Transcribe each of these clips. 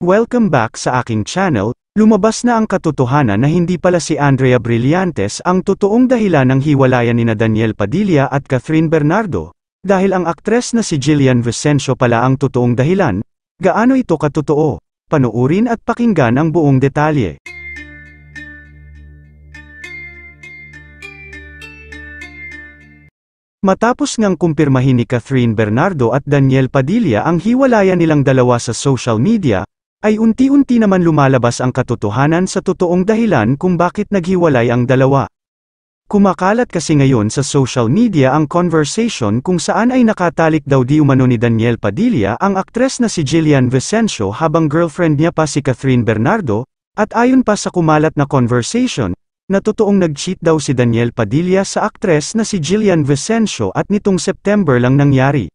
Welcome back sa aking channel, lumabas na ang katotohanan na hindi pala si Andrea Brillantes ang totoong dahilan ng hiwalayan ni na Daniel Padilla at Catherine Bernardo, dahil ang aktres na si Jillian Vicencio pala ang totoong dahilan, gaano ito katotoo, panuurin at pakinggan ang buong detalye. Matapos ngang kumpirmahin ni Catherine Bernardo at Daniel Padilla ang hiwalayan nilang dalawa sa social media, ay unti-unti naman lumalabas ang katotohanan sa totoong dahilan kung bakit naghiwalay ang dalawa. Kumakalat kasi ngayon sa social media ang conversation kung saan ay nakatalik daw di umano ni Daniel Padilla ang aktres na si Jillian Vicencio habang girlfriend niya pa si Catherine Bernardo, at ayon pa sa kumalat na conversation, na totoong nag-cheat daw si Daniel Padilla sa aktres na si Jillian Vicencio at nitong September lang nangyari.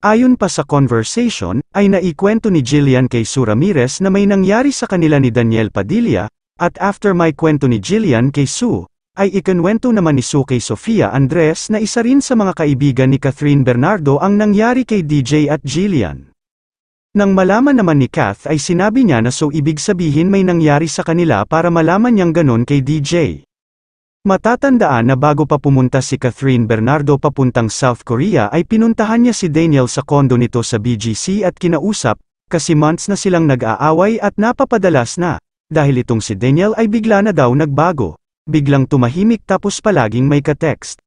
Ayon pa sa conversation, ay naikwento ni Jillian kay Suramires na may nangyari sa kanila ni Daniel Padilla, at after may kwento ni Jillian kay Sue, ay ikinwento naman ni Sue kay Sofia Andres na isa rin sa mga kaibigan ni Catherine Bernardo ang nangyari kay DJ at Jillian. Nang malaman naman ni Kath ay sinabi niya na so ibig sabihin may nangyari sa kanila para malaman niyang ganun kay DJ. Matatandaan na bago pa pumunta si Catherine Bernardo papuntang South Korea ay pinuntahan niya si Daniel sa kondo nito sa BGC at kinausap, kasi months na silang nag-aaway at napapadalas na, dahil itong si Daniel ay bigla na daw nagbago, biglang tumahimik tapos palaging may katext.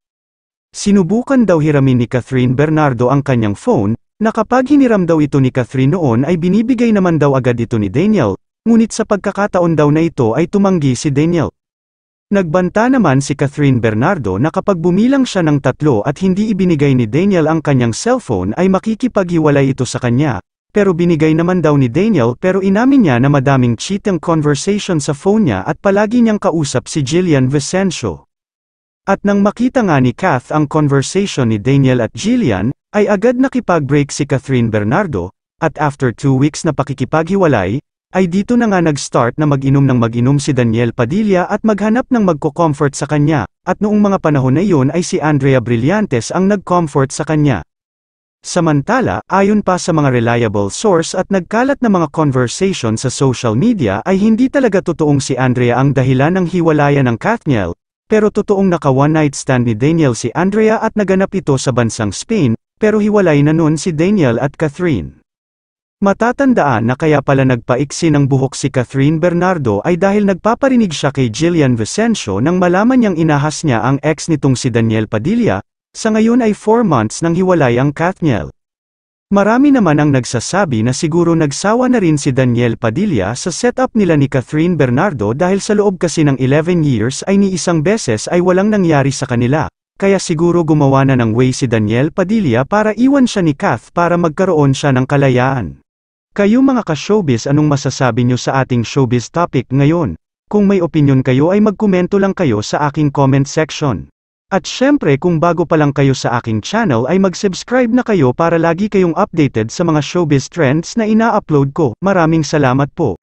Sinubukan daw hiramin ni Catherine Bernardo ang kanyang phone, na kapag hiniram daw ito ni Catherine noon ay binibigay naman daw agad ito ni Daniel, ngunit sa pagkakataon daw na ito ay tumanggi si Daniel. Nagbanta naman si Catherine Bernardo na kapag bumilang siya ng tatlo at hindi ibinigay ni Daniel ang kanyang cellphone ay makikipaghiwalay ito sa kanya, pero binigay naman daw ni Daniel pero inamin niya na madaming cheating conversation sa phone niya at palagi niyang kausap si Jillian Vicencio. At nang makita nga ni Kath ang conversation ni Daniel at Jillian, ay agad nakipag-break si Catherine Bernardo, at after two weeks na pakikipaghiwalay, ay dito na nga nag-start na mag-inom ng mag-inom si Daniel Padilla at maghanap ng magko-comfort sa kanya, at noong mga panahon na iyon ay si Andrea Brillantes ang nag-comfort sa kanya. Samantala, ayon pa sa mga reliable source at nagkalat na mga conversation sa social media ay hindi talaga totoong si Andrea ang dahilan ng hiwalayan ng Katniel, pero totoong naka one night stand ni Daniel si Andrea at naganap ito sa bansang Spain, pero hiwalay na noon si Daniel at Catherine. Matatandaan na kaya pala nagpaiksi ng buhok si Catherine Bernardo ay dahil nagpaparinig siya kay Jillian Vicencio nang malaman niyang inahas niya ang ex nitong si Daniel Padilla, sa ngayon ay 4 months nang hiwalay ang Kathniel. Marami naman ang nagsasabi na siguro nagsawa na rin si Daniel Padilla sa setup nila ni Catherine Bernardo dahil sa loob kasi ng 11 years ay ni isang beses ay walang nangyari sa kanila, kaya siguro gumawa na ng way si Daniel Padilla para iwan siya ni Kath para magkaroon siya ng kalayaan. Kayo mga ka-showbiz anong masasabi nyo sa ating showbiz topic ngayon? Kung may opinion kayo ay magkomento lang kayo sa aking comment section. At syempre kung bago pa lang kayo sa aking channel ay mag-subscribe na kayo para lagi kayong updated sa mga showbiz trends na ina-upload ko. Maraming salamat po.